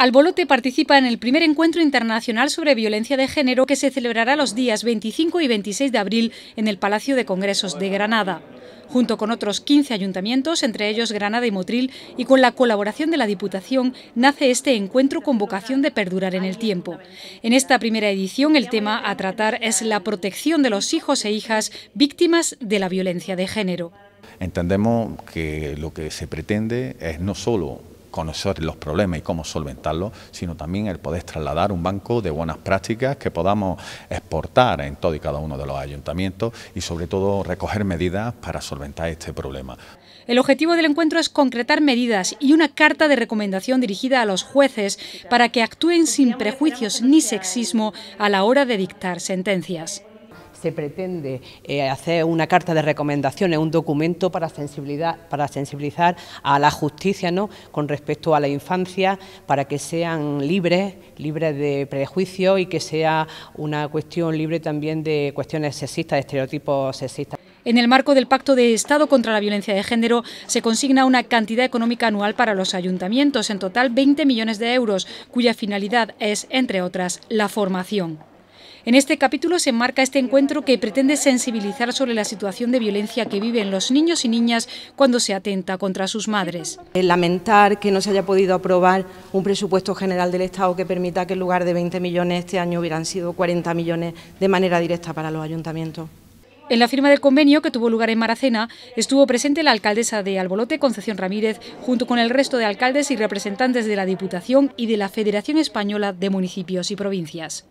Albolote participa en el primer encuentro internacional sobre violencia de género que se celebrará los días 25 y 26 de abril en el Palacio de Congresos de Granada. Junto con otros 15 ayuntamientos, entre ellos Granada y Motril, y con la colaboración de la Diputación, nace este encuentro con vocación de perdurar en el tiempo. En esta primera edición, el tema a tratar es la protección de los hijos e hijas víctimas de la violencia de género. Entendemos que lo que se pretende es no solo conocer los problemas y cómo solventarlos, sino también el poder trasladar un banco de buenas prácticas que podamos exportar en todo y cada uno de los ayuntamientos y sobre todo recoger medidas para solventar este problema. El objetivo del encuentro es concretar medidas y una carta de recomendación dirigida a los jueces para que actúen sin prejuicios ni sexismo a la hora de dictar sentencias se pretende eh, hacer una carta de recomendaciones, un documento para, para sensibilizar a la justicia ¿no? con respecto a la infancia, para que sean libres, libres de prejuicios y que sea una cuestión libre también de cuestiones sexistas, de estereotipos sexistas. En el marco del Pacto de Estado contra la Violencia de Género se consigna una cantidad económica anual para los ayuntamientos, en total 20 millones de euros, cuya finalidad es, entre otras, la formación. En este capítulo se enmarca este encuentro que pretende sensibilizar sobre la situación de violencia que viven los niños y niñas cuando se atenta contra sus madres. Lamentar que no se haya podido aprobar un presupuesto general del Estado que permita que en lugar de 20 millones este año hubieran sido 40 millones de manera directa para los ayuntamientos. En la firma del convenio que tuvo lugar en Maracena estuvo presente la alcaldesa de Albolote, Concepción Ramírez, junto con el resto de alcaldes y representantes de la Diputación y de la Federación Española de Municipios y Provincias.